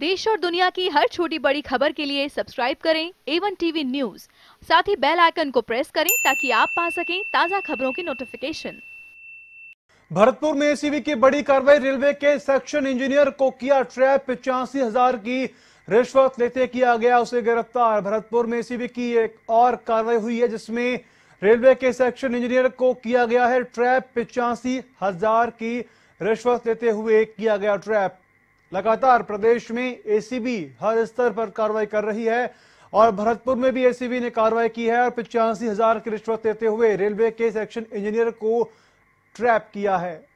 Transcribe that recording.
देश और दुनिया की हर छोटी बड़ी खबर के लिए सब्सक्राइब करें एवन टीवी न्यूज साथ ही बेल आइकन को प्रेस करें ताकि आप पा सकें ताजा खबरों की नोटिफिकेशन भरतपुर में एसीबी की बड़ी कार्रवाई रेलवे के सेक्शन इंजीनियर को किया ट्रैप पिचासी हजार की रिश्वत लेते किया गया उसे गिरफ्तार भरतपुर में एसीबी की एक और कार्रवाई हुई है जिसमें रेलवे के सेक्शन इंजीनियर को किया गया है ट्रैप पिचासी हजार की रिश्वत लेते हुए किया गया ट्रैप लगातार प्रदेश में एसीबी हर स्तर पर कार्रवाई कर रही है और भरतपुर में भी एसीबी ने कार्रवाई की है और पिचासी हजार की रिश्वत देते हुए रेलवे के सेक्शन इंजीनियर को ट्रैप किया है